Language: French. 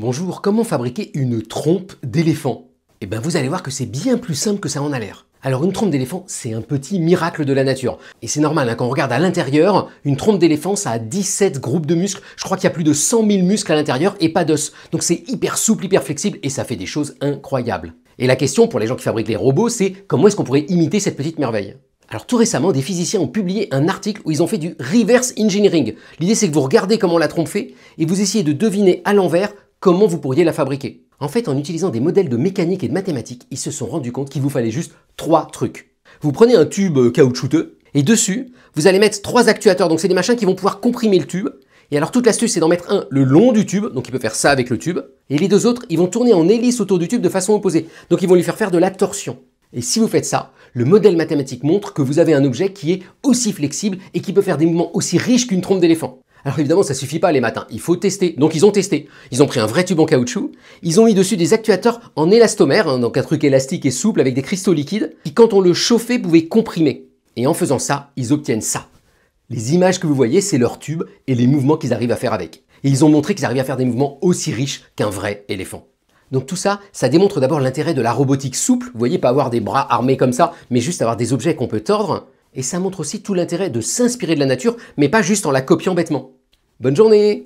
Bonjour, comment fabriquer une trompe d'éléphant Eh bien vous allez voir que c'est bien plus simple que ça en a l'air. Alors une trompe d'éléphant, c'est un petit miracle de la nature. Et c'est normal, hein, quand on regarde à l'intérieur, une trompe d'éléphant, ça a 17 groupes de muscles. Je crois qu'il y a plus de 100 000 muscles à l'intérieur et pas d'os. Donc c'est hyper souple, hyper flexible et ça fait des choses incroyables. Et la question pour les gens qui fabriquent les robots, c'est comment est-ce qu'on pourrait imiter cette petite merveille alors tout récemment, des physiciens ont publié un article où ils ont fait du reverse engineering. L'idée c'est que vous regardez comment la trompe fait et vous essayez de deviner à l'envers comment vous pourriez la fabriquer. En fait, en utilisant des modèles de mécanique et de mathématiques, ils se sont rendus compte qu'il vous fallait juste trois trucs. Vous prenez un tube euh, caoutchouteux, et dessus, vous allez mettre trois actuateurs, donc c'est des machins qui vont pouvoir comprimer le tube. Et alors toute l'astuce, c'est d'en mettre un le long du tube, donc il peut faire ça avec le tube, et les deux autres, ils vont tourner en hélice autour du tube de façon opposée, donc ils vont lui faire faire de la torsion. Et si vous faites ça, le modèle mathématique montre que vous avez un objet qui est aussi flexible et qui peut faire des mouvements aussi riches qu'une trompe d'éléphant. Alors évidemment, ça suffit pas les matins, il faut tester. Donc ils ont testé. Ils ont pris un vrai tube en caoutchouc, ils ont mis dessus des actuateurs en élastomère, hein, donc un truc élastique et souple avec des cristaux liquides, qui quand on le chauffait pouvaient comprimer. Et en faisant ça, ils obtiennent ça. Les images que vous voyez, c'est leur tube et les mouvements qu'ils arrivent à faire avec. Et ils ont montré qu'ils arrivent à faire des mouvements aussi riches qu'un vrai éléphant. Donc tout ça, ça démontre d'abord l'intérêt de la robotique souple, vous voyez, pas avoir des bras armés comme ça, mais juste avoir des objets qu'on peut tordre. Et ça montre aussi tout l'intérêt de s'inspirer de la nature, mais pas juste en la copiant bêtement. Bonne journée